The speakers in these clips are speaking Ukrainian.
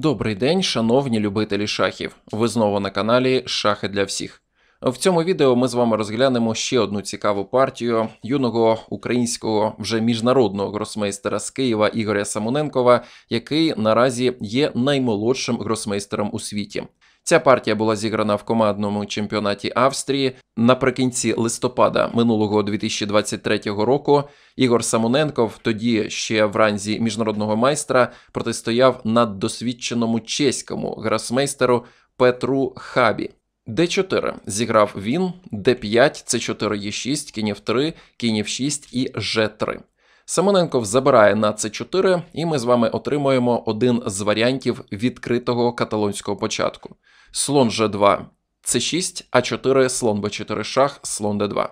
Добрий день, шановні любителі шахів. Ви знову на каналі Шахи для всіх. В цьому відео ми з вами розглянемо ще одну цікаву партію юного українського вже міжнародного гросмейстера з Києва Ігоря Самоненкова, який наразі є наймолодшим гросмейстером у світі. Ця партія була зіграна в командному чемпіонаті Австрії наприкінці листопада минулого 2023 року. Ігор Самоненков тоді ще в ранзі міжнародного майстра протистояв над досвідченому чеському гросмейстеру Петру Хабі. Д4 зіграв він, Д5, С4 Е6, кінів 3, кінів 6 і Ж3. Самоненков забирає на С4, і ми з вами отримуємо один з варіантів відкритого каталонського початку слон g2, c6, а4, слон b4 шах, слон d2.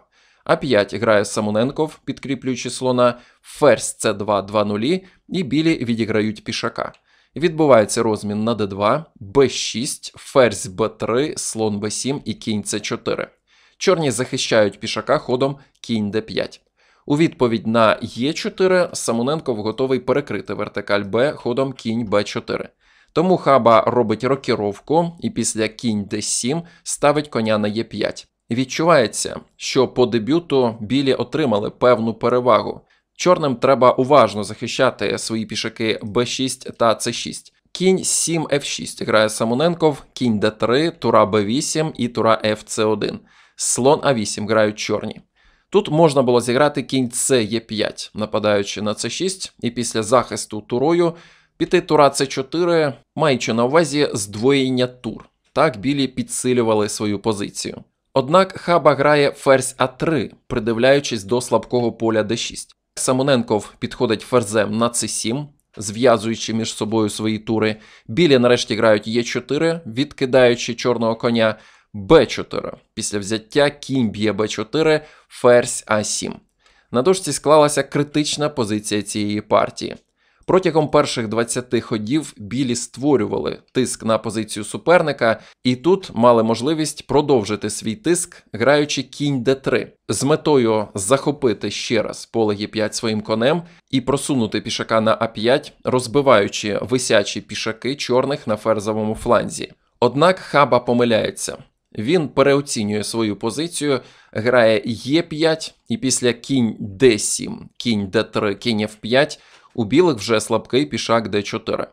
А5 грає Самоненков, підкріплюючи слона, ферзь c 2 2 0 і білі відіграють пішака. Відбувається розмін на d2, b6, ферзь b3, слон b7 і кінь c4. Чорні захищають пішака ходом кінь d5. У відповідь на Е4 Самоненков готовий перекрити вертикаль Б ходом кінь Б4. Тому хаба робить рокіровку і після кінь d7 ставить коня на e5. Відчувається, що по дебюту білі отримали певну перевагу. Чорним треба уважно захищати свої пішаки b6 та c6. Кінь 7 f6 грає Самоненков, кінь d3, тура b8 і тура fc1. Слон А8 грають чорні. Тут можна було зіграти кінь С Е5, нападаючи на С6, і після захисту турою Піти тура c 4 маючи на увазі здвоєння тур. Так білі підсилювали свою позицію. Однак хаба грає ферзь А3, придивляючись до слабкого поля d6. Самоненков підходить ферзем на c7, зв'язуючи між собою свої тури. Білі нарешті грають Е4, відкидаючи чорного коня Б4. Після взяття кінь б'є Б4, ферзь А7. На дошці склалася критична позиція цієї партії. Протягом перших 20 ходів білі створювали тиск на позицію суперника, і тут мали можливість продовжити свій тиск, граючи кінь d3, з метою захопити ще раз поле Е5 своїм конем і просунути пішака на А5, розбиваючи висячі пішаки чорних на ферзовому фланзі. Однак хаба помиляється. Він переоцінює свою позицію, грає Е5, і після кінь Д7, кінь Д3, кінь Ф5 у білих вже слабкий пішак Д4.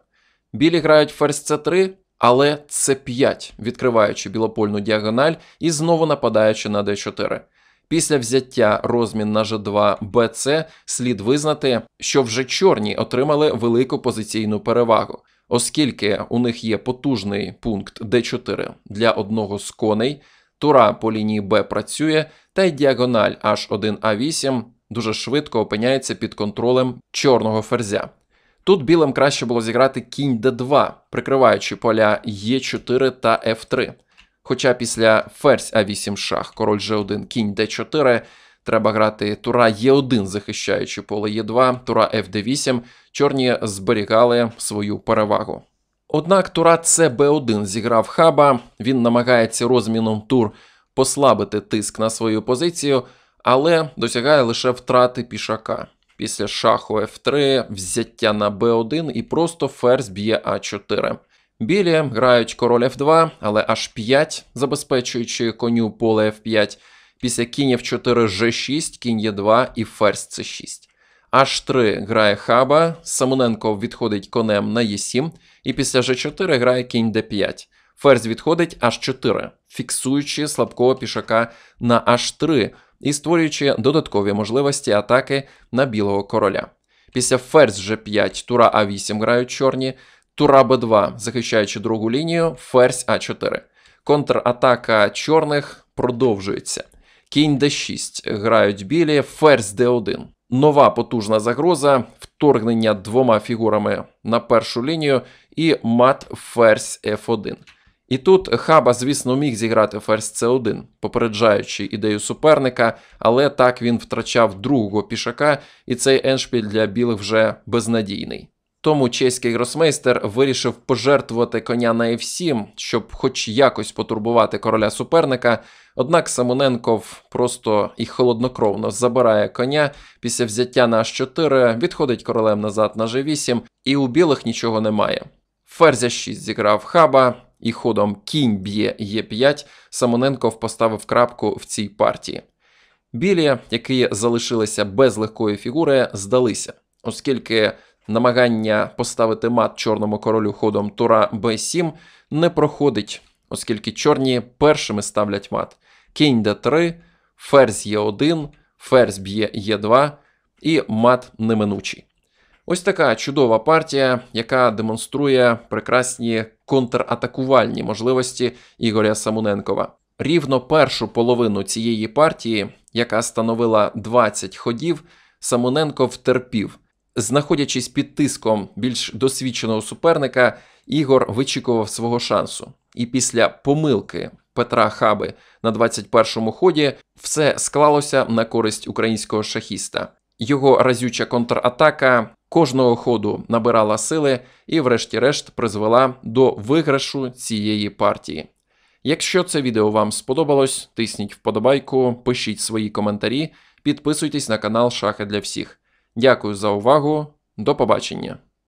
Білі грають ферзь С3, але С5, відкриваючи білопольну діагональ і знову нападаючи на Д4. Після взяття розмін на g 2 БЦ слід визнати, що вже чорні отримали велику позиційну перевагу, оскільки у них є потужний пункт Д4 для одного з коней, тура по лінії Б працює, та й діагональ h 1 a 8 дуже швидко опиняється під контролем чорного ферзя. Тут білим краще було зіграти кінь d2, прикриваючи поля Е4 e та F3. Хоча після ферзь А8 шах, король G1, кінь d4, треба грати тура Е1, захищаючи поле Е2, тура Ф8, чорні зберігали свою перевагу. Однак тура СБ1 зіграв хаба, він намагається розміном тур послабити тиск на свою позицію але досягає лише втрати пішака. Після шаху F3, взяття на B1 і просто ферзь б'є А4. Білі грають король F2, але H5, забезпечуючи коню поле F5. Після кінь F4 G6, кінь Е2 і ферзь С6. H3 грає хаба, Самоненко відходить конем на Е7, і після G4 грає кінь d5. Ферзь відходить H4, фіксуючи слабкого пішака на H3, і створюючи додаткові можливості атаки на білого короля. Після ферзь g 5 тура А8 грають чорні, тура Б2, захищаючи другу лінію, ферзь А4. Контратака чорних продовжується. Кінь d 6 грають білі, ферзь Д1. Нова потужна загроза, вторгнення двома фігурами на першу лінію і мат ферзь F1. І тут хаба, звісно, міг зіграти ферзь c 1 попереджаючи ідею суперника, але так він втрачав другого пішака, і цей еншпіль для білих вже безнадійний. Тому чеський гросмейстер вирішив пожертвувати коня на F7, щоб хоч якось потурбувати короля суперника. Однак Самоненков просто і холоднокровно забирає коня після взяття на H4, відходить королем назад на G8, і у білих нічого немає. Ферзя 6 зіграв хаба, і ходом кінь б'є Е5, Самоненков поставив крапку в цій партії. Білі, які залишилися без легкої фігури, здалися, оскільки намагання поставити мат чорному королю ходом тура Б7 не проходить, оскільки чорні першими ставлять мат. Кінь Д3, ферзь Е1, ферзь б'є Е2 і мат неминучий. Ось така чудова партія, яка демонструє прекрасні контратакувальні можливості Ігоря Самуненкова. Рівно першу половину цієї партії, яка становила 20 ходів, Самоненков терпів. Знаходячись під тиском більш досвідченого суперника, Ігор вичікував свого шансу. І після помилки Петра Хаби на 21-му ході все склалося на користь українського шахіста. Його разюча контратака кожного ходу набирала сили і, врешті-решт, призвела до виграшу цієї партії. Якщо це відео вам сподобалось, тисніть вподобайку, пишіть свої коментарі, підписуйтесь на канал Шахи для всіх. Дякую за увагу, до побачення!